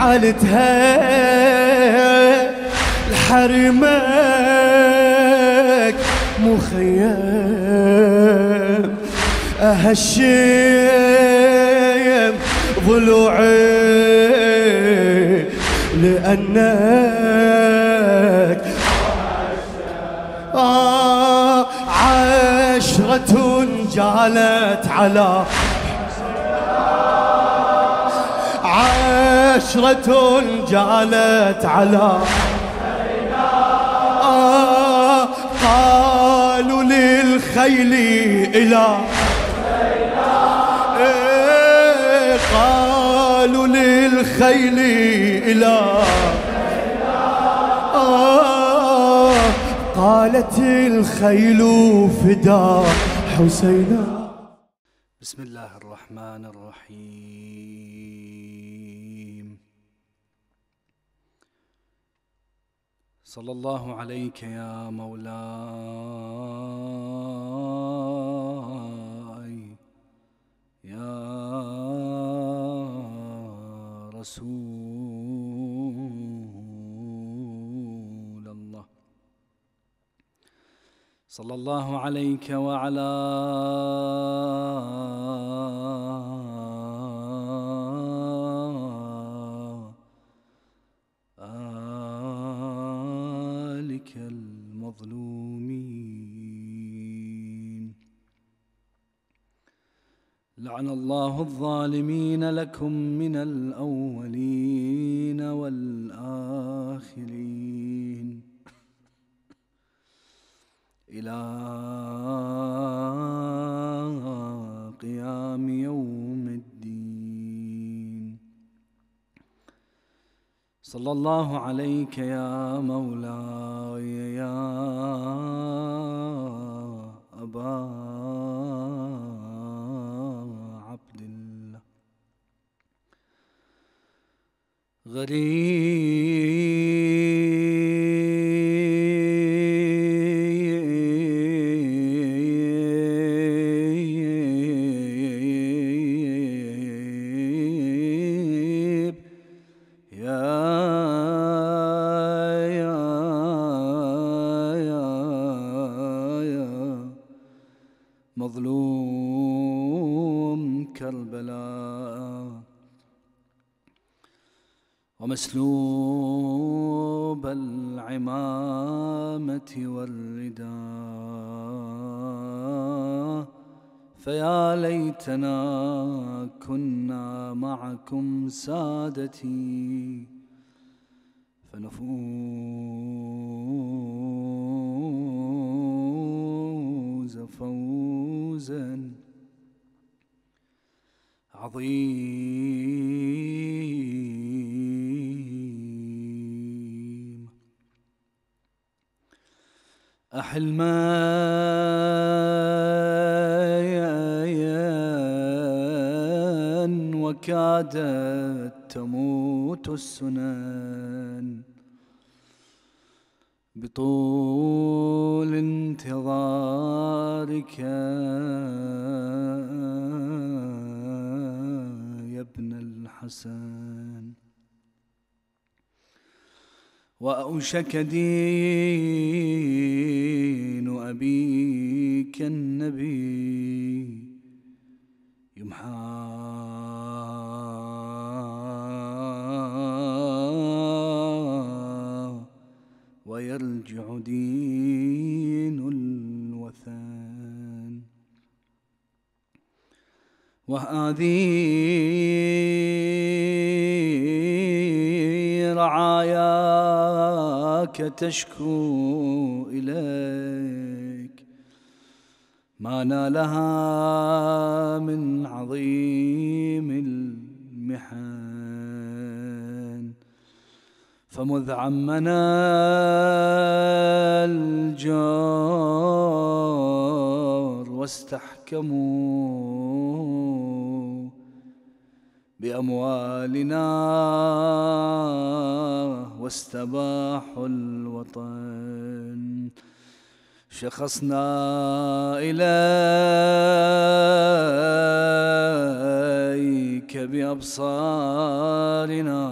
جعلتها لحرمك مخيم أهشيم ضلوعي لأنك آه، عشرة جعلت على عشرة جعلت على آه قالوا للخيل إلى قالوا للخيل إلى آه قالت الخيل فدا حسينا بسم الله الرحمن الرحيم صلى الله عليك يا مولاي يا رسول الله صلى الله عليك وعلى لعن الله الظالمين لكم من الاولين والاخرين الى قيام يوم الدين صلى الله عليك يا مولاي ومسلوب العمامة والرداء فيا ليتنا كنا معكم سادتي وأوشك دين أبيك النبي يمحى ويرجع دين الوثن وهذه تشكو إليك ما نالها من عظيم المحن فمذ عمنا الجار واستحكموا بأموالنا واستباح الوطن شخصنا إليك بأبصارنا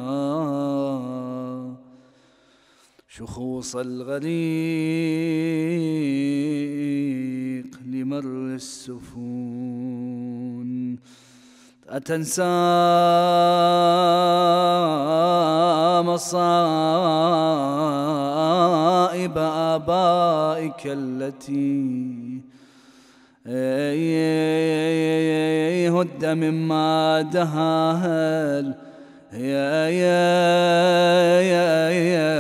شخوص الغريق لمر السفون أتنسى مصائب امرأتك التي هد مما دهاهل يا يا يا يا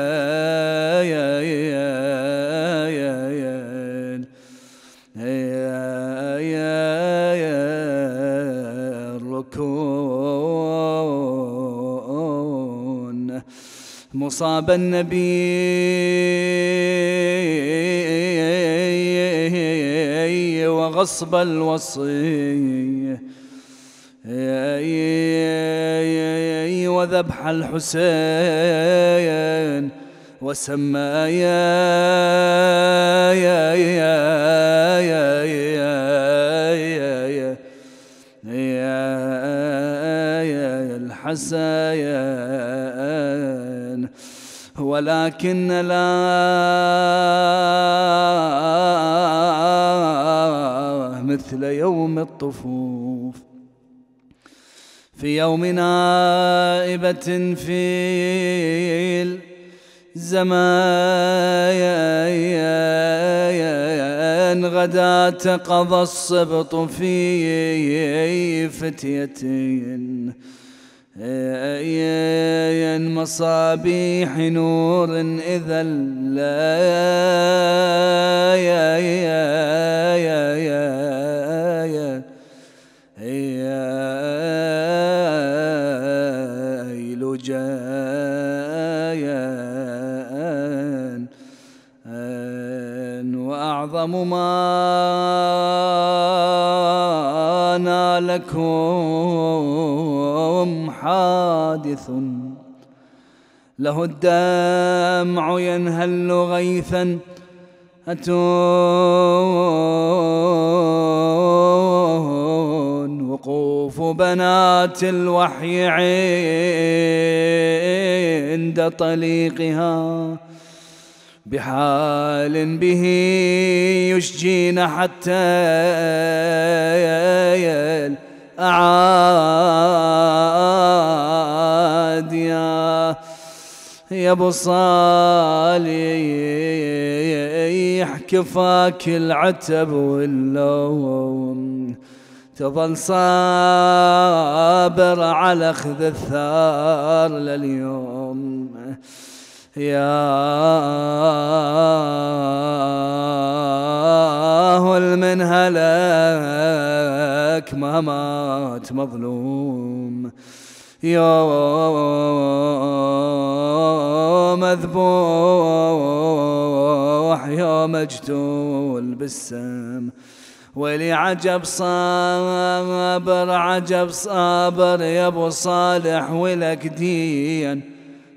يا يا يا يا يا يا الركون مصاب النبي وغصب الوصي وذبح الحسين وسمى الحسين ولكن لا مثل يوم الطفوف في يوم نائبة في الزمان غدا تقضى الصبط في فتية يا مصابيح نور إذا لا يا يا يا يا يا يا يا وأعظم ما نالكم حادث له الدمع ينهل غيثا أتون وقوف بنات الوحي عند طليقها بحال به يشجين حتى الأعالي يا ابو صالح كفاك العتب واللوم تظل صابر على اخذ الثار لليوم ياه المنهلك ما مات مظلوم يا مذبوح يا مجتول بالسم ولي عجب صابر عجب صابر يا ابو صالح ولك دين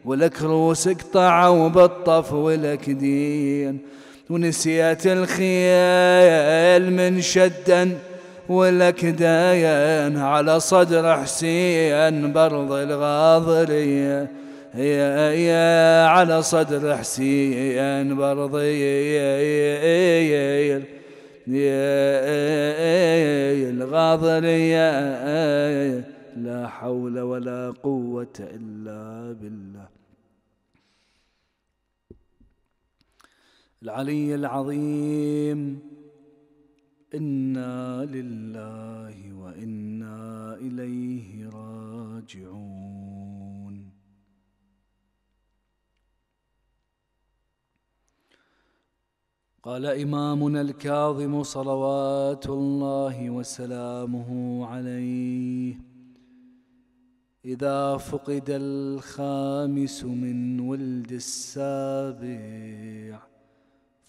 ولك روسك طعوا بالطف ولك دين ونسيت الخيل من شدًا ولك داين على صدر حسين برض الغاضرية يا يا على صدر حسين برضي يا الغاضرية لا حول ولا قوة إلا بالله العلي العظيم انا لله وانا اليه راجعون قال امامنا الكاظم صلوات الله وسلامه عليه اذا فقد الخامس من ولد السابع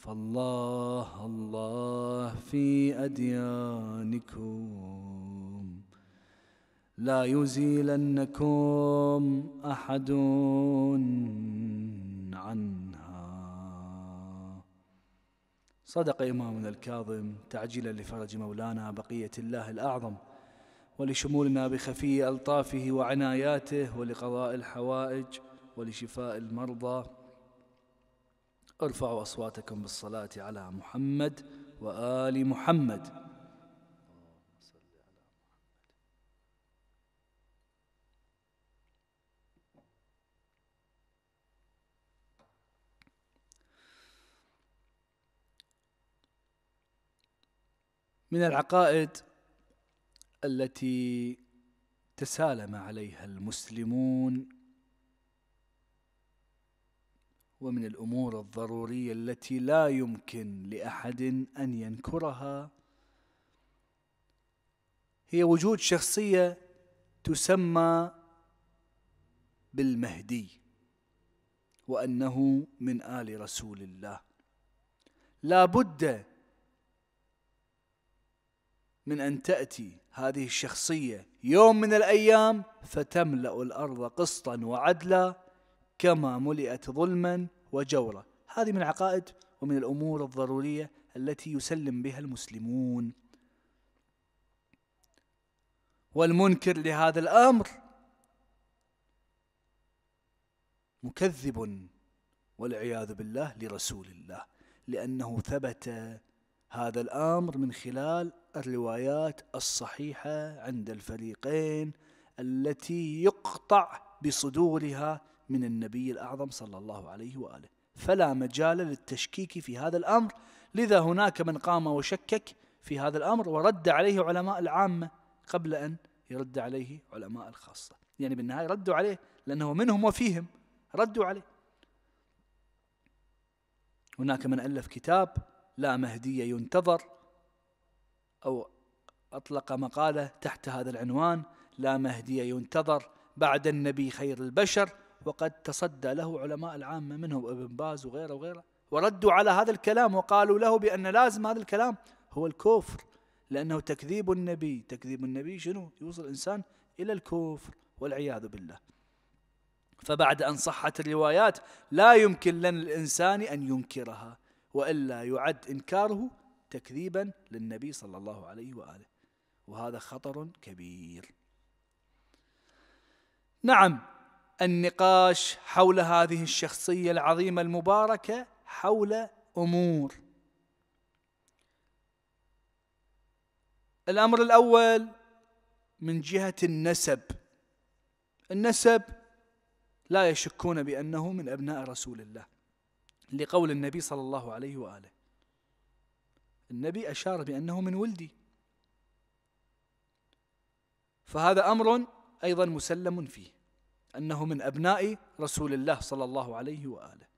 فالله الله في أديانكم لا يزيلنكم أحد عنها صدق إمامنا الكاظم تعجيلا لفرج مولانا بقية الله الأعظم ولشمولنا بخفي ألطافه وعناياته ولقضاء الحوائج ولشفاء المرضى ارفعوا أصواتكم بالصلاة على محمد وآل محمد من العقائد التي تسالم عليها المسلمون ومن الامور الضروريه التي لا يمكن لاحد ان ينكرها هي وجود شخصيه تسمى بالمهدي وانه من ال رسول الله لا بد من ان تاتي هذه الشخصيه يوم من الايام فتملا الارض قسطا وعدلا كما ملئت ظلما وجورا هذه من العقائد ومن الأمور الضرورية التي يسلم بها المسلمون والمنكر لهذا الأمر مكذب والعياذ بالله لرسول الله لأنه ثبت هذا الأمر من خلال الروايات الصحيحة عند الفريقين التي يقطع بصدورها من النبي الأعظم صلى الله عليه وآله فلا مجال للتشكيك في هذا الأمر لذا هناك من قام وشكك في هذا الأمر ورد عليه علماء العامة قبل أن يرد عليه علماء الخاصة يعني بالنهاية ردوا عليه لأنه منهم وفيهم ردوا عليه هناك من ألف كتاب لا مهدي ينتظر أو أطلق مقالة تحت هذا العنوان لا مهدي ينتظر بعد النبي خير البشر وقد تصدى له علماء العامة منهم ابن باز وغيره وغيره وردوا على هذا الكلام وقالوا له بأن لازم هذا الكلام هو الكفر لأنه تكذيب النبي تكذيب النبي شنو يوصل الإنسان إلى الكفر والعياذ بالله فبعد أن صحت الروايات لا يمكن لنا الإنسان أن ينكرها وإلا يعد إنكاره تكذيبا للنبي صلى الله عليه وآله وهذا خطر كبير نعم النقاش حول هذه الشخصيه العظيمه المباركه حول امور الامر الاول من جهه النسب النسب لا يشكون بانه من ابناء رسول الله لقول النبي صلى الله عليه واله النبي اشار بانه من ولدي فهذا امر ايضا مسلم فيه أنه من أبناء رسول الله صلى الله عليه وآله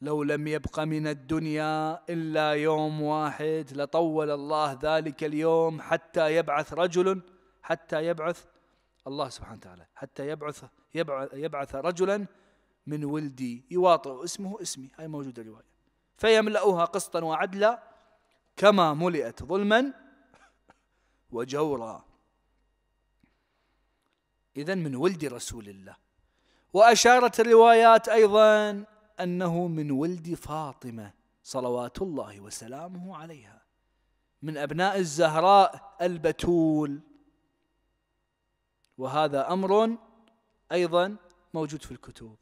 لو لم يبق من الدنيا إلا يوم واحد لطول الله ذلك اليوم حتى يبعث رجل حتى يبعث الله سبحانه وتعالى حتى يبعث يبعث, يبعث رجلا من ولدي يواطئ اسمه اسمي هاي موجودة الرواية فيملأها قسطا وعدلا كما ملئت ظلما وجورا إذا من ولد رسول الله وأشارت الروايات أيضا أنه من ولد فاطمة صلوات الله وسلامه عليها من أبناء الزهراء البتول وهذا أمر أيضا موجود في الكتب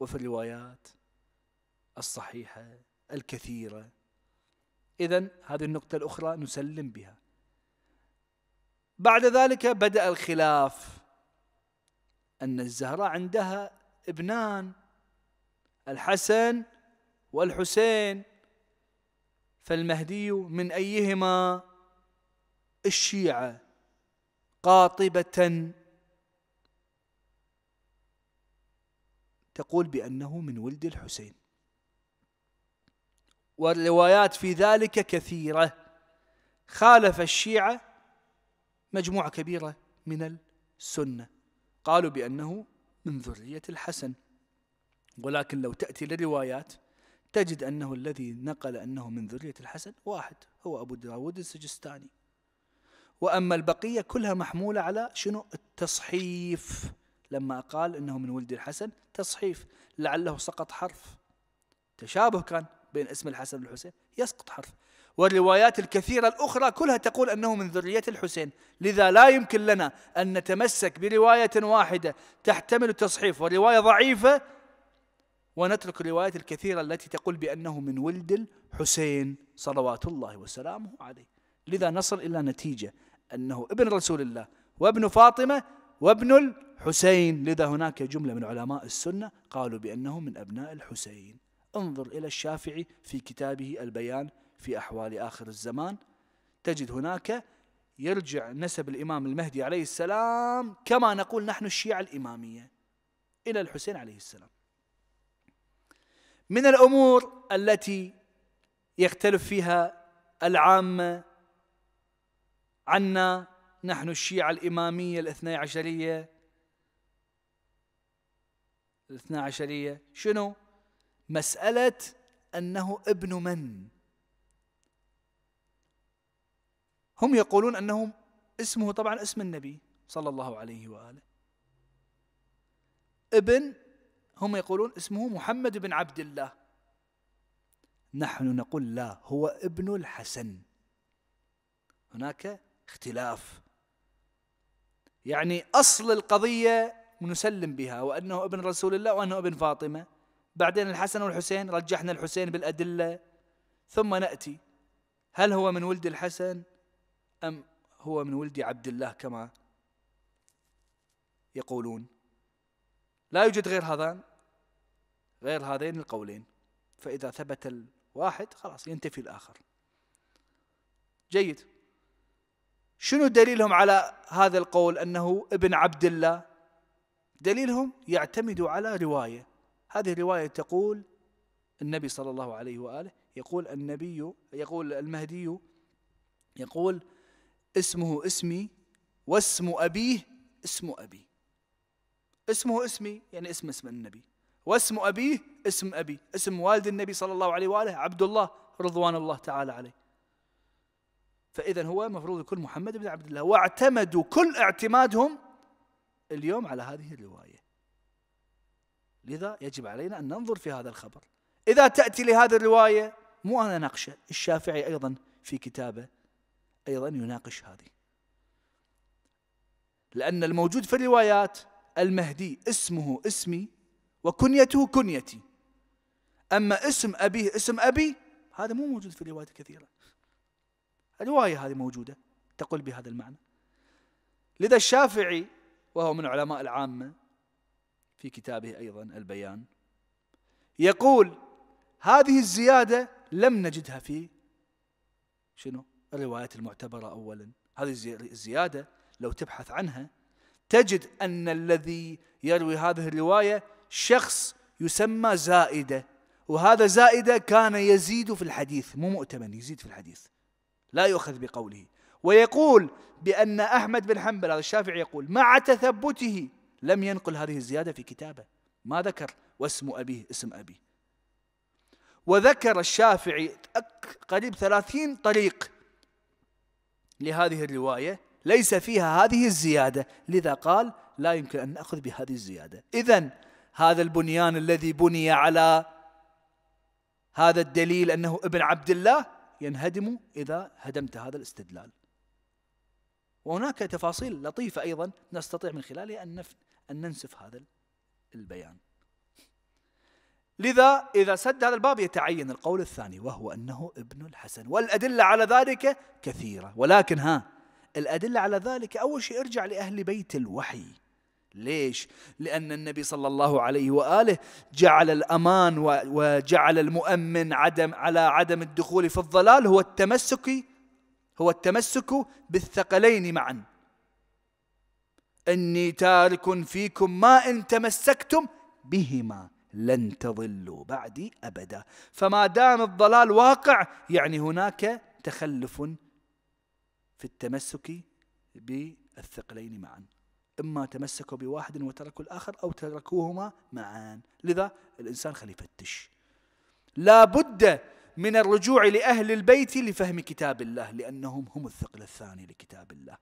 وفي الروايات الصحيحة الكثيرة إذا هذه النقطة الأخرى نسلم بها بعد ذلك بدأ الخلاف أن الزهراء عندها ابنان الحسن والحسين فالمهدي من أيهما الشيعة قاطبة تقول بأنه من ولد الحسين والروايات في ذلك كثيرة خالف الشيعة مجموعة كبيرة من السنه قالوا بأنه من ذرية الحسن ولكن لو تأتي للروايات تجد أنه الذي نقل أنه من ذرية الحسن واحد هو أبو داود السجستاني وأما البقية كلها محمولة على شنو التصحيف لما قال أنه من ولد الحسن تصحيف لعله سقط حرف تشابه كان بين اسم الحسن والحسين يسقط حرف والروايات الكثيرة الأخرى كلها تقول أنه من ذرية الحسين لذا لا يمكن لنا أن نتمسك برواية واحدة تحتمل التصحيف ورواية ضعيفة ونترك الروايات الكثيرة التي تقول بأنه من ولد الحسين صلوات الله وسلامه عليه لذا نصل إلى نتيجة أنه ابن رسول الله وابن فاطمة وابن الحسين لذا هناك جملة من علماء السنة قالوا بأنه من أبناء الحسين انظر إلى الشافعي في كتابه البيان في أحوال آخر الزمان تجد هناك يرجع نسب الإمام المهدي عليه السلام كما نقول نحن الشيعة الإمامية إلى الحسين عليه السلام من الأمور التي يختلف فيها العامة عنا نحن الشيعة الإمامية الاثنى عشرية الاثنى عشرية شنو؟ مسألة أنه ابن من؟ هم يقولون أنه اسمه طبعا اسم النبي صلى الله عليه وآله ابن هم يقولون اسمه محمد بن عبد الله نحن نقول لا هو ابن الحسن هناك اختلاف يعني أصل القضية نسلم بها وأنه ابن رسول الله وأنه ابن فاطمة بعدين الحسن والحسين رجحنا الحسين بالأدلة ثم نأتي هل هو من ولد الحسن أم هو من ولد عبد الله كما يقولون لا يوجد غير هذان غير هذين القولين فإذا ثبت الواحد خلاص ينتفي الآخر جيد شنو دليلهم على هذا القول أنه ابن عبد الله دليلهم يعتمد على رواية هذه الرواية تقول النبي صلى الله عليه وآله يقول النبي يقول المهدي يقول اسمه اسمي واسم أبيه اسم أبي اسمه اسمي يعني اسم اسم النبي واسم أبيه اسم أبي اسم والد النبي صلى الله عليه وآله عبد الله رضوان الله تعالى عليه فإذا هو مفروض يكون محمد بن عبد الله واعتمدوا كل اعتمادهم اليوم على هذه الرواية لذا يجب علينا أن ننظر في هذا الخبر إذا تأتي لهذه الرواية مو أنا نقشة الشافعي أيضا في كتابه أيضا يناقش هذه لأن الموجود في الروايات المهدي اسمه اسمي وكنيته كنيتي أما اسم أبيه اسم أبي هذا مو موجود في الروايات الكثيرة الرواية هذه موجودة تقول بهذا المعنى لذا الشافعي وهو من علماء العامة في كتابه أيضا البيان يقول هذه الزيادة لم نجدها في شنو الروايات المعتبرة أولا هذه الزيادة لو تبحث عنها تجد أن الذي يروي هذه الرواية شخص يسمى زائدة وهذا زائدة كان يزيد في الحديث مو مؤتمن يزيد في الحديث لا يؤخذ بقوله ويقول بأن أحمد بن حنبل هذا الشافعي يقول مع تثبته لم ينقل هذه الزيادة في كتابه ما ذكر واسم أبيه اسم أبيه وذكر الشافعي قريب ثلاثين طريق لهذه الرواية ليس فيها هذه الزيادة لذا قال لا يمكن أن نأخذ بهذه الزيادة إذا هذا البنيان الذي بني على هذا الدليل أنه ابن عبد الله ينهدم إذا هدمت هذا الاستدلال وهناك تفاصيل لطيفة أيضا نستطيع من خلالها أن, أن ننسف هذا البيان لذا إذا سد هذا الباب يتعين القول الثاني وهو أنه ابن الحسن والأدلة على ذلك كثيرة ولكن ها الأدلة على ذلك أول شيء ارجع لأهل بيت الوحي ليش؟ لأن النبي صلى الله عليه وآله جعل الأمان وجعل المؤمن عدم على عدم الدخول في الضلال هو التمسك هو التمسك بالثقلين معا إني تارك فيكم ما إن تمسكتم بهما لن تضلوا بعدي ابدا فما دام الضلال واقع يعني هناك تخلف في التمسك بالثقلين معا اما تمسكوا بواحد وتركوا الاخر او تركوهما معا لذا الانسان خلي يفتش لا بد من الرجوع لاهل البيت لفهم كتاب الله لانهم هم الثقل الثاني لكتاب الله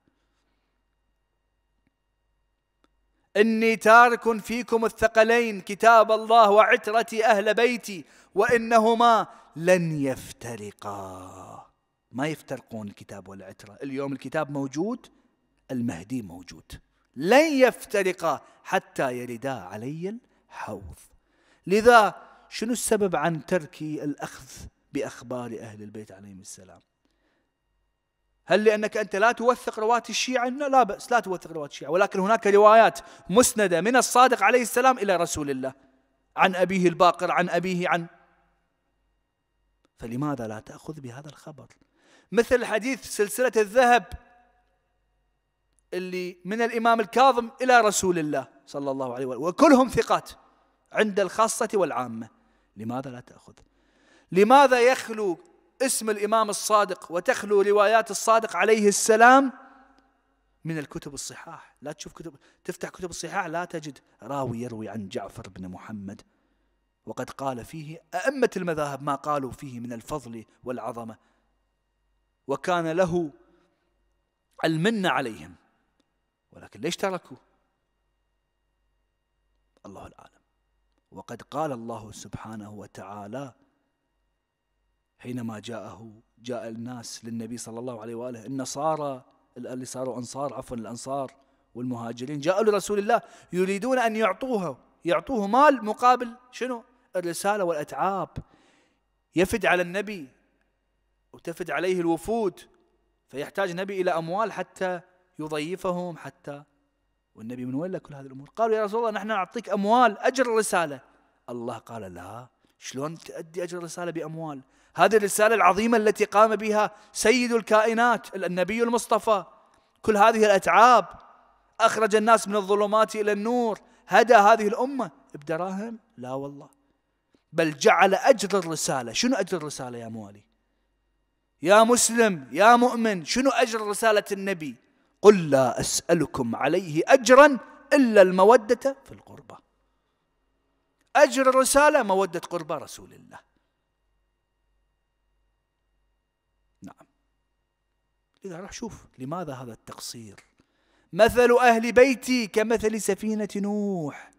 إني تارك فيكم الثقلين كتاب الله وعترتي أهل بيتي وإنهما لن يفترقا ما يفترقون الكتاب والعترة اليوم الكتاب موجود المهدي موجود لن يفترقا حتى يردا علي الحوض لذا شنو السبب عن ترك الأخذ بأخبار أهل البيت عليهم السلام هل لأنك أنت لا توثق رواة الشيعة؟ لا بأس لا توثق رواة الشيعة ولكن هناك روايات مسندة من الصادق عليه السلام إلى رسول الله عن أبيه الباقر عن أبيه عن فلماذا لا تأخذ بهذا الخبر مثل حديث سلسلة الذهب اللي من الإمام الكاظم إلى رسول الله صلى الله عليه وسلم وكلهم ثقات عند الخاصة والعامة لماذا لا تأخذ لماذا يخلو اسم الإمام الصادق وتخلو روايات الصادق عليه السلام من الكتب الصحاح لا تشوف كتب تفتح كتب الصحاح لا تجد راوي يروي عن جعفر بن محمد وقد قال فيه أئمة المذاهب ما قالوا فيه من الفضل والعظمة وكان له المنة عليهم ولكن ليش تركوا الله العالم وقد قال الله سبحانه وتعالى حينما جاءه جاء الناس للنبي صلى الله عليه وآله النصارى اللي صاروا أنصار عفوا الأنصار والمهاجرين جاءوا لرسول الله يريدون أن يعطوه يعطوه مال مقابل شنو الرسالة والأتعاب يفد على النبي وتفد عليه الوفود فيحتاج النبي إلى أموال حتى يضيفهم حتى والنبي من وين كل هذه الأمور قالوا يا رسول الله نحن نعطيك أموال أجر الرسالة الله قال لا شلون تؤدي أجر الرسالة بأموال هذه الرسالة العظيمة التي قام بها سيد الكائنات النبي المصطفى كل هذه الأتعاب أخرج الناس من الظلمات إلى النور هدى هذه الأمة بدراهم لا والله بل جعل أجر الرسالة شنو أجر الرسالة يا موالي يا مسلم يا مؤمن شنو أجر رسالة النبي قل لا أسألكم عليه أجرا إلا المودة في القربة أجر الرسالة مودة قربى رسول الله نعم إذا راح شوف لماذا هذا التقصير مثل أهل بيتي كمثل سفينة نوح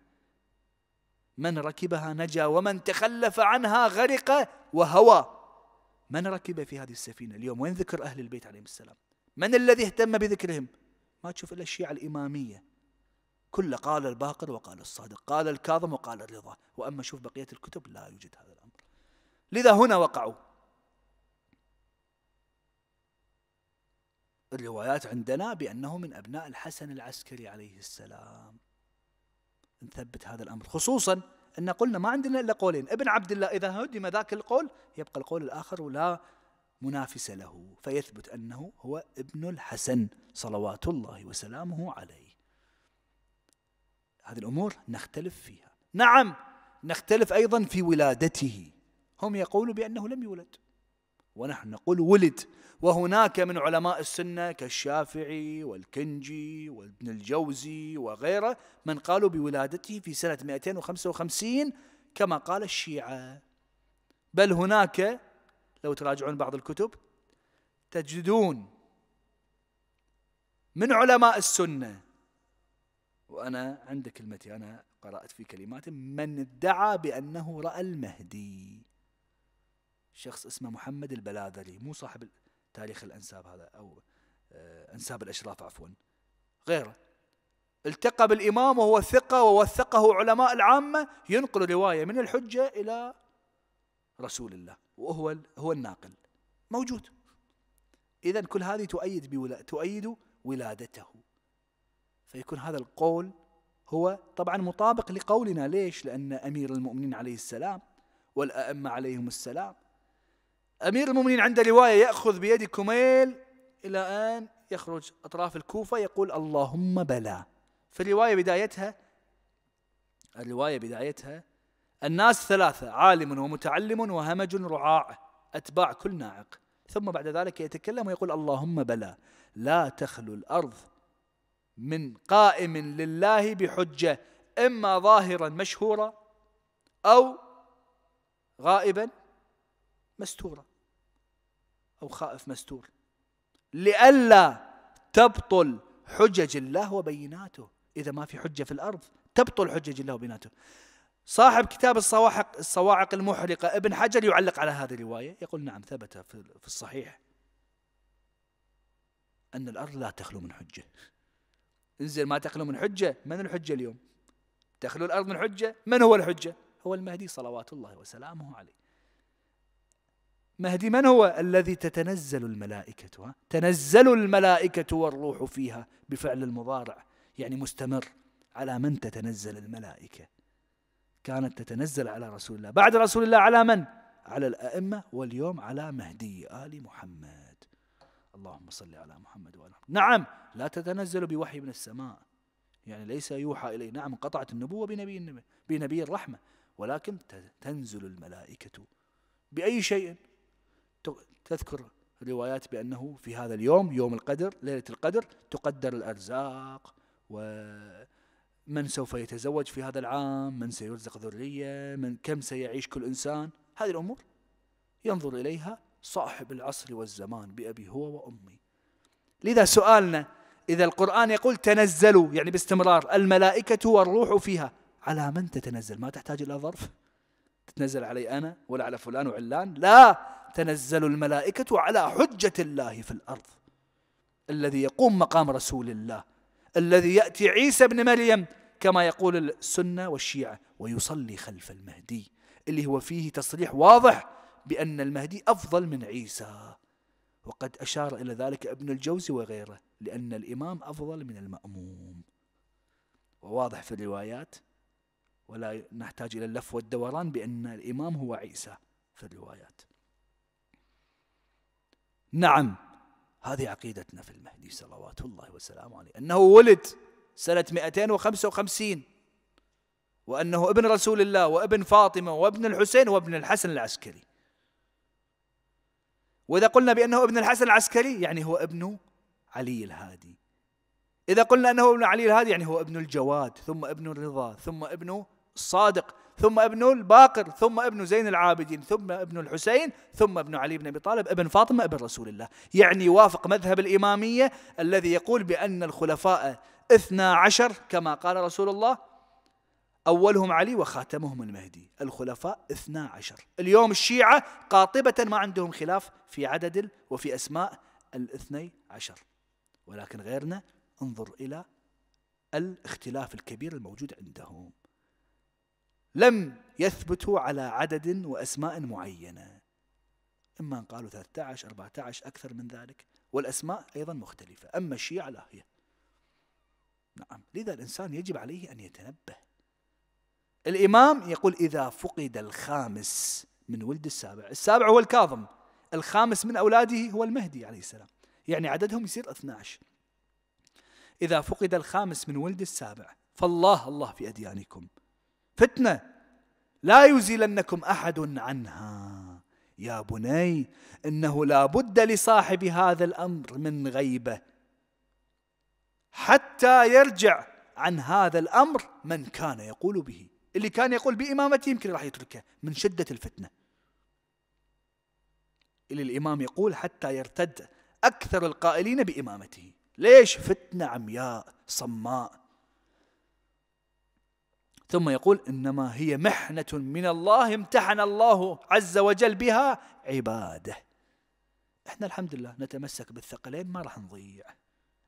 من ركبها نجا ومن تخلف عنها غرق وهوى من ركب في هذه السفينة اليوم وين ذكر أهل البيت عليهم السلام من الذي اهتم بذكرهم ما تشوف إلا الشيعة الإمامية كل قال الباقر وقال الصادق قال الكاظم وقال الرضا وأما شوف بقية الكتب لا يوجد هذا الأمر لذا هنا وقعوا الروايات عندنا بأنه من أبناء الحسن العسكري عليه السلام نثبت هذا الأمر خصوصا أن قلنا ما عندنا إلا قولين ابن عبد الله إذا هدم ذاك القول يبقى القول الآخر ولا منافس له فيثبت أنه هو ابن الحسن صلوات الله وسلامه عليه هذه الأمور نختلف فيها نعم نختلف أيضا في ولادته هم يقولون بأنه لم يولد ونحن نقول ولد وهناك من علماء السنة كالشافعي والكنجي وابن الجوزي وغيره من قالوا بولادته في سنة 255 كما قال الشيعة بل هناك لو تراجعون بعض الكتب تجدون من علماء السنه وأنا عند كلمتي أنا قرأت في كلمات من ادعى بأنه رأى المهدي شخص اسمه محمد البلاذري مو صاحب تاريخ الأنساب هذا أو آه، أنساب الأشراف عفوا غيره التقى بالإمام وهو ثقة ووثقه علماء العامة ينقل رواية من الحجة إلى رسول الله وهو هو الناقل موجود إذا كل هذه تؤيد تؤيد ولادته فيكون هذا القول هو طبعا مطابق لقولنا ليش لأن أمير المؤمنين عليه السلام والأئمة عليهم السلام أمير المؤمنين عند رواية يأخذ بيد كميل إلى أن يخرج أطراف الكوفة يقول اللهم بلى فالرواية بدايتها الرواية بدايتها الناس ثلاثة عالم ومتعلم وهمج رعاع أتباع كل ناعق ثم بعد ذلك يتكلم ويقول اللهم بلى لا تخلو الأرض من قائم لله بحجة إما ظاهرا مشهورا أو غائبا مستورا أو خائف مستور لئلا تبطل حجج الله وبيناته إذا ما في حجة في الأرض تبطل حجج الله وبيناته صاحب كتاب الصواعق الصواعق المحرقة ابن حجر يعلق على هذه الرواية يقول نعم ثبت في الصحيح أن الأرض لا تخلو من حجة انزل ما تخلو من حجة من الحجة اليوم تخلو الأرض من حجة من هو الحجة هو المهدي صلوات الله وسلامه عليه مهدي من هو الذي تتنزل الملائكة تنزل الملائكة والروح فيها بفعل المضارع يعني مستمر على من تتنزل الملائكة كانت تتنزل على رسول الله بعد رسول الله على من؟ على الأئمة واليوم على مهدي آل محمد اللهم صل على محمد وعلى محمد نعم لا تتنزل بوحي من السماء يعني ليس يوحى إليه نعم قطعت النبوة بنبي, بنبي الرحمة ولكن تنزل الملائكة بأي شيء تذكر الروايات بأنه في هذا اليوم يوم القدر ليلة القدر تقدر الأرزاق ومن سوف يتزوج في هذا العام من سيرزق ذرية من كم سيعيش كل إنسان هذه الأمور ينظر إليها صاحب العصر والزمان بأبي هو وأمي لذا سؤالنا إذا القرآن يقول تنزلوا يعني باستمرار الملائكة والروح فيها على من تتنزل ما تحتاج إلى ظرف تتنزل علي أنا ولا على فلان وعلان لا تنزل الملائكة على حجة الله في الأرض الذي يقوم مقام رسول الله الذي يأتي عيسى بن مريم كما يقول السنة والشيعة ويصلي خلف المهدي اللي هو فيه تصريح واضح بأن المهدي أفضل من عيسى وقد أشار إلى ذلك ابن الجوزي وغيره لأن الإمام أفضل من المأموم وواضح في الروايات ولا نحتاج إلى اللف والدوران بأن الإمام هو عيسى في الروايات نعم هذه عقيدتنا في المهدي صلوات الله وسلامه عليه أنه ولد سنة 255 وأنه ابن رسول الله وابن فاطمة وابن الحسين وابن الحسن العسكري وإذا قلنا بأنه ابن الحسن العسكري يعني هو ابن علي الهادي إذا قلنا أنه ابن علي الهادي يعني هو ابن الجواد ثم ابن الرضا ثم ابن الصادق ثم ابن الباقر ثم ابن زين العابدين ثم ابن الحسين ثم ابن علي بن أبي طالب ابن فاطمة ابن رسول الله يعني يوافق مذهب الإمامية الذي يقول بأن الخلفاء اثنا عشر كما قال رسول الله أولهم علي وخاتمهم المهدي الخلفاء 12 اليوم الشيعة قاطبة ما عندهم خلاف في عدد وفي أسماء الاثني عشر ولكن غيرنا انظر إلى الاختلاف الكبير الموجود عندهم لم يثبتوا على عدد وأسماء معينة إما أن قالوا 13 14 أكثر من ذلك والأسماء أيضا مختلفة أما الشيعة لا هي نعم لذا الإنسان يجب عليه أن يتنبه الإمام يقول إذا فقد الخامس من ولد السابع السابع هو الكاظم الخامس من أولاده هو المهدي عليه السلام يعني عددهم يصير 12 إذا فقد الخامس من ولد السابع فالله الله في أديانكم فتنة لا يزيلنكم أحد عنها يا بني إنه لا بد لصاحب هذا الأمر من غيبة حتى يرجع عن هذا الأمر من كان يقول به اللي كان يقول بإمامته يمكن راح يتركه من شدة الفتنة اللي الإمام يقول حتى يرتد أكثر القائلين بإمامته ليش فتنة عمياء صماء ثم يقول إنما هي محنة من الله امتحن الله عز وجل بها عباده احنا الحمد لله نتمسك بالثقلين ما راح نضيع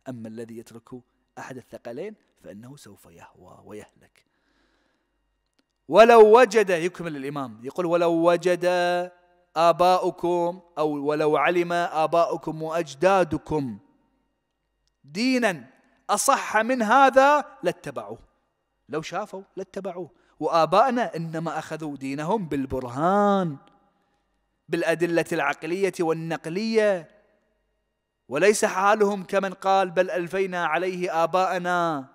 أما الذي يترك أحد الثقلين فإنه سوف يهوى ويهلك ولو وجد يكمل الإمام يقول ولو وجد آباؤكم أو ولو علم آباؤكم وأجدادكم دينا أصح من هذا لاتبعوه لو شافوا لاتبعوه وآبائنا إنما أخذوا دينهم بالبرهان بالأدلة العقلية والنقلية وليس حالهم كمن قال بل ألفينا عليه آباءنا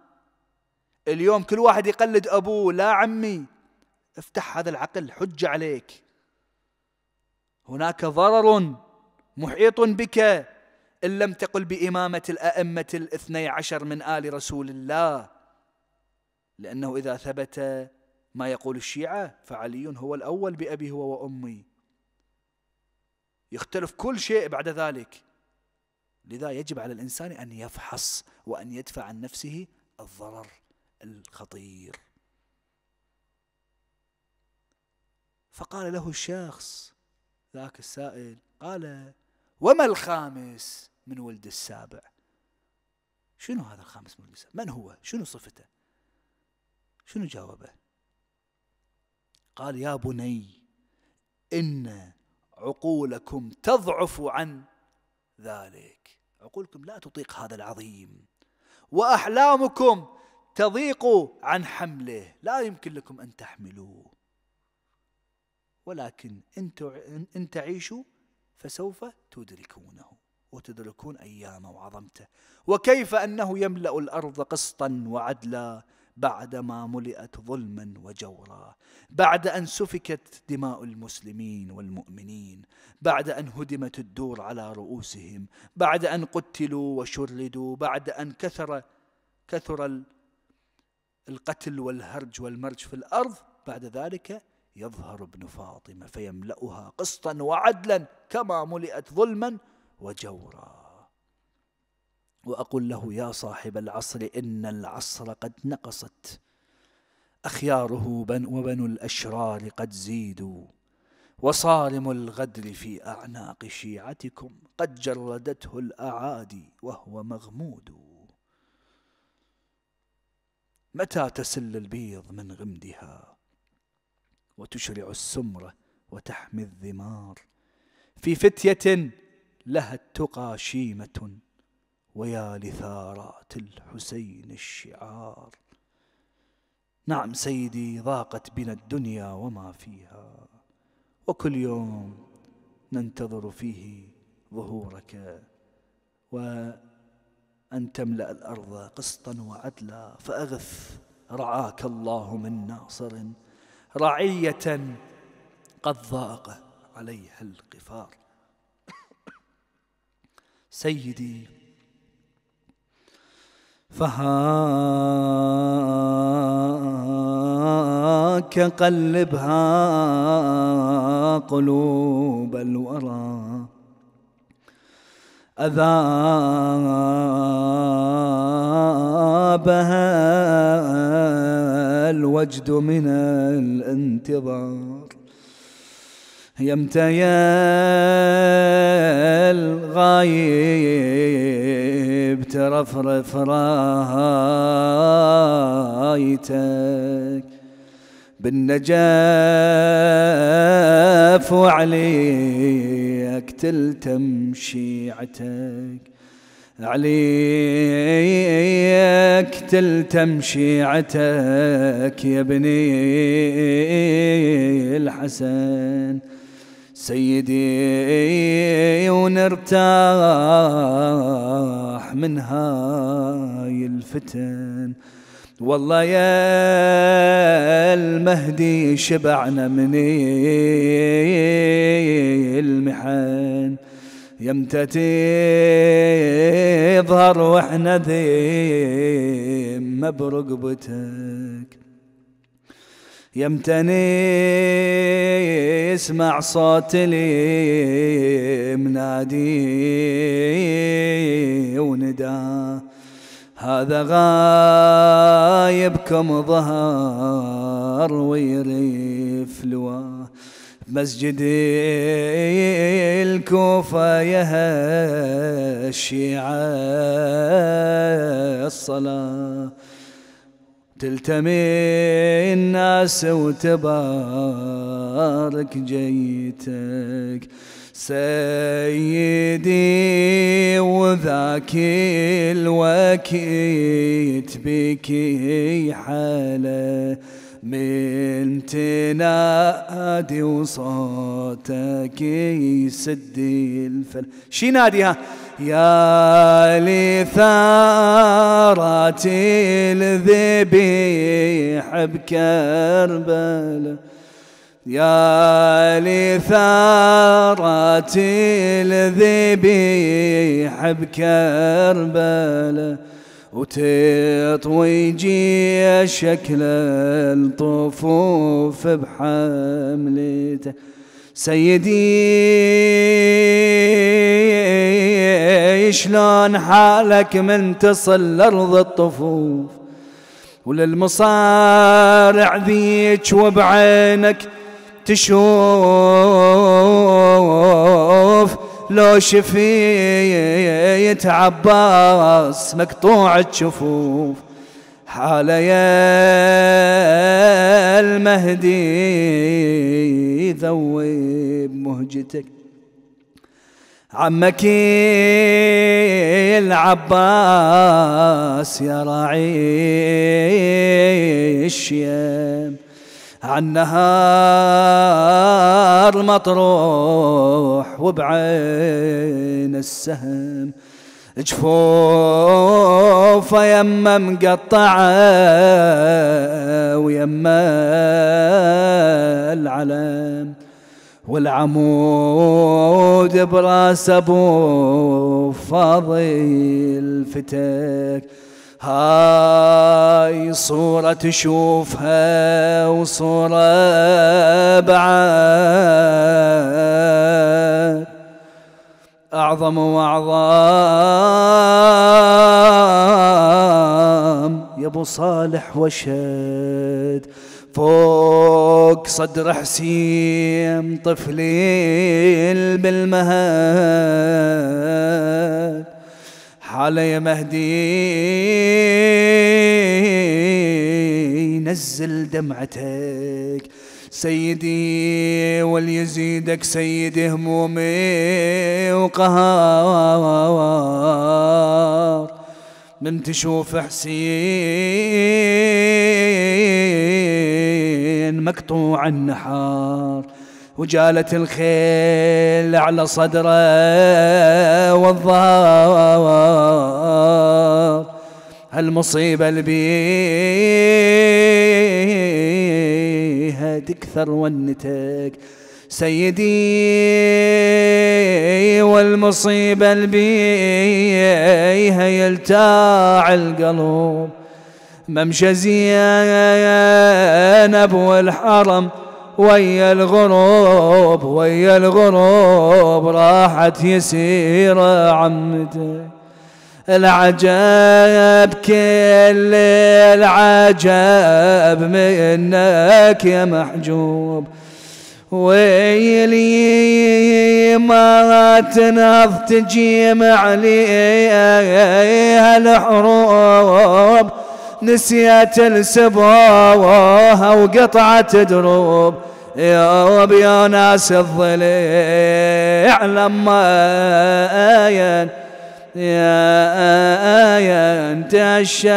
اليوم كل واحد يقلد أبوه لا عمي افتح هذا العقل حجة عليك هناك ضرر محيط بك إن لم تقل بإمامة الأئمة الاثني عشر من آل رسول الله لأنه إذا ثبت ما يقول الشيعة فعلي هو الأول بأبي هو وأمي يختلف كل شيء بعد ذلك لذا يجب على الإنسان أن يفحص وأن يدفع عن نفسه الضرر الخطير فقال له الشخص ذاك السائل قال وما الخامس من ولد السابع شنو هذا الخامس من ولد السابع من هو شنو صفته شنو جاوبه قال يا بني إن عقولكم تضعف عن ذلك عقولكم لا تطيق هذا العظيم وأحلامكم تضيق عن حمله لا يمكن لكم أن تحملوه ولكن إن تعيشوا فسوف تدركونه وتدركون أيامه وعظمته وكيف أنه يملأ الأرض قسطا وعدلا بعدما ملئت ظلما وجورا بعد أن سفكت دماء المسلمين والمؤمنين بعد أن هدمت الدور على رؤوسهم بعد أن قتلوا وشردوا بعد أن كثر كثر القتل والهرج والمرج في الأرض بعد ذلك يظهر ابن فاطمة فيملأها قسطا وعدلا كما ملئت ظلما وجورا وأقول له يا صاحب العصر إن العصر قد نقصت أخياره بن وبنو الأشرار قد زيدوا وصارم الغدر في أعناق شيعتكم قد جردته الأعادي وهو مغمود متى تسل البيض من غمدها وتشرع السمرة وتحمي الذمار في فتية لها التقى شيمة ويا لثارات الحسين الشعار نعم سيدي ضاقت بنا الدنيا وما فيها وكل يوم ننتظر فيه ظهورك وأن تملأ الأرض قسطا وعدلا فأغث رعاك الله من ناصر رعية قد ضاق عليها القفار سيدي فهاك قلبها قلوب الورى أذابها الوجد من الانتظار يمتى يا الغايب ترفرف رايتك بالنجاف وعليك تلتم شيعتك عليك تلتم شيعتك يا بني الحسن سيدي ونرتاح من هاي الفتن والله يا المهدي شبعنا من المحن يمتى يظهر واحنا ذيم برقبتك يمتني يسمع صوت لي منادي ونداه هذا غايبكم ظهر ويريف لواه مسجد الكوفة يا الشيعة الصلاة تلتمي الناس وتبارك جيتك سيدي وذاك الوكيت بك حاله من تنادي وصوتك يسد الفل شي ها يا لثارة الذبيح بكربلة يا لثارة الذبيح بكربلة وتطويجي شكل الطفوف بحملته سيدي شلون حالك من تصل لأرض الطفوف وللمصارع ذيك وبعينك تشوف لو شفيت عباس مقطوع الشفوف حال يا المهدي ذوب مهجتك عمك العباس يا راعي الشيم عالنهار مطروح وبعين السهم جفوفه يما مقطعه ويما العلم والعمود براس ابو فضيل فتك هاي صورة تشوفها وصورة بعد أعظم وأعظم يا أبو صالح وشد فوق صدر حسين طفلين بالمهد قال يا مهدي نزل دمعتك سيدي وليزيدك سيدي همومي وقهار من تشوف حسين مقطوع النحار وجالت الخيل على صدره والظهر هالمصيبة البيها تكثر ونتك سيدي والمصيبة البيها يلتاع القلب ممشى زينب والحرم ويا الغروب ويا الغروب راحت يسير عمته العجاب كل العجاب منك يا محجوب ويلي ما تنهض تجيم عليها الحروب نسيت السباوها وقطعت دروب يا رب يا ناس الضليع لما آين يا آين تشاء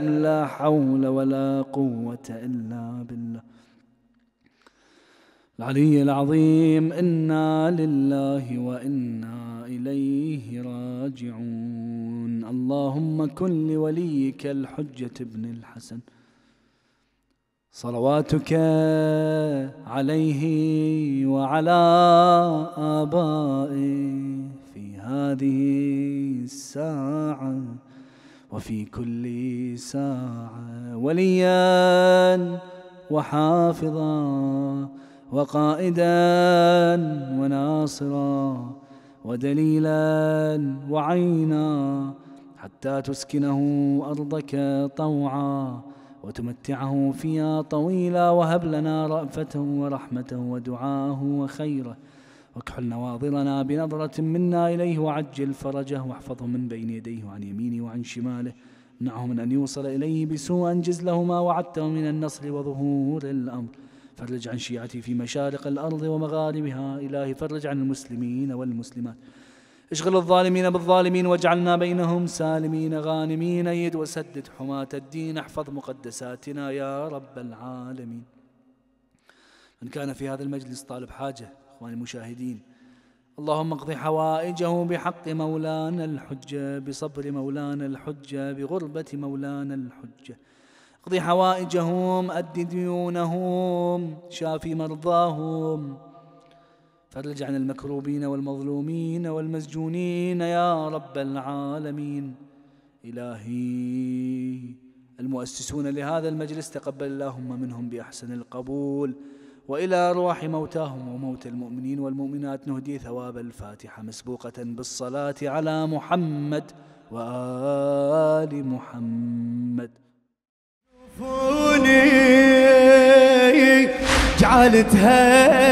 لا حول ولا قوة إلا بالله العلي العظيم إنا لله وإنا إليه راجعون اللهم كن لوليك الحجة ابن الحسن صلواتك عليه وعلى آبائه في هذه الساعة وفي كل ساعة وليا وحافظا وقائدا وناصرا ودليلا وعينا حتى تسكنه أرضك طوعا وتمتعه فيها طويلا وهب لنا رأفته ورحمته ودعاه وخيره واكحل نواظرنا بنظرة منا إليه وعجل فرجه واحفظه من بين يديه وعن يمينه وعن شماله امنعه من أن يوصل إليه بسوء أنجز له ما وعدته من النصر وظهور الأمر فرج عن شيعتي في مشارق الأرض ومغاربها إلهي فرج عن المسلمين والمسلمات اشغل الظالمين بالظالمين واجعلنا بينهم سالمين غانمين أيد وسدد حماة الدين احفظ مقدساتنا يا رب العالمين من كان في هذا المجلس طالب حاجة أخواني المشاهدين اللهم اقض حوائجه بحق مولانا الحجة بصبر مولانا الحجة بغربة مولانا الحجة اقض حوائجهم أد ديونهم شافي مرضاهم فارجعنا المكروبين والمظلومين والمسجونين يا رب العالمين إلهي المؤسسون لهذا المجلس تقبل اللهم منهم بأحسن القبول وإلى أرواح موتاهم وموت المؤمنين والمؤمنات نهدي ثواب الفاتحة مسبوقة بالصلاة على محمد وآل محمد جعلتها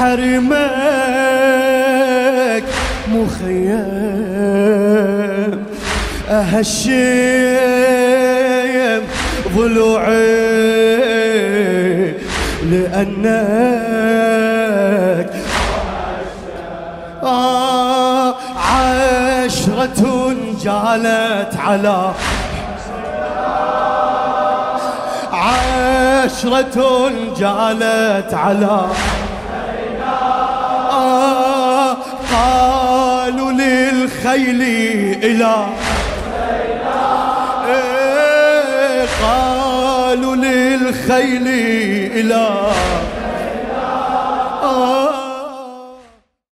حرمك مخيم أهشيم ضلوعي لأنك آه عشرة جعلت على عشرة جعلت على قالوا للخيل إلى قالوا للخيل إلى آه